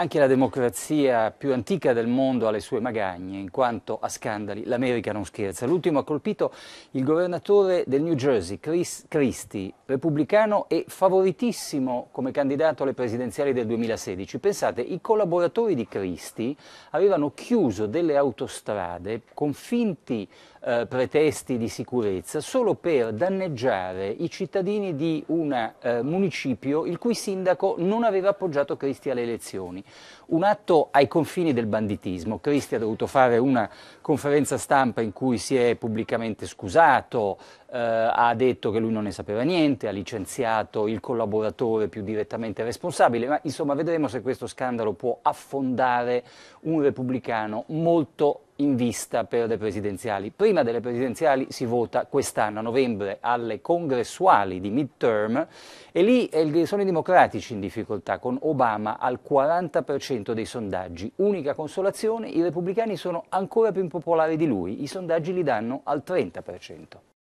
Anche la democrazia più antica del mondo ha le sue magagne, in quanto a scandali l'America non scherza. L'ultimo ha colpito il governatore del New Jersey, Chris Christie, repubblicano e favoritissimo come candidato alle presidenziali del 2016. Pensate, i collaboratori di Christie avevano chiuso delle autostrade con finti eh, pretesti di sicurezza solo per danneggiare i cittadini di un eh, municipio il cui sindaco non aveva appoggiato Christie alle elezioni un atto ai confini del banditismo. Cristi ha dovuto fare una conferenza stampa in cui si è pubblicamente scusato, eh, ha detto che lui non ne sapeva niente, ha licenziato il collaboratore più direttamente responsabile, ma insomma vedremo se questo scandalo può affondare un repubblicano molto in vista per le presidenziali. Prima delle presidenziali si vota quest'anno a novembre alle congressuali di midterm e lì eh, sono i democratici in difficoltà con Obama al 40% dei sondaggi. Unica consolazione, i repubblicani sono ancora più impopolari di lui, i sondaggi li danno al 30%.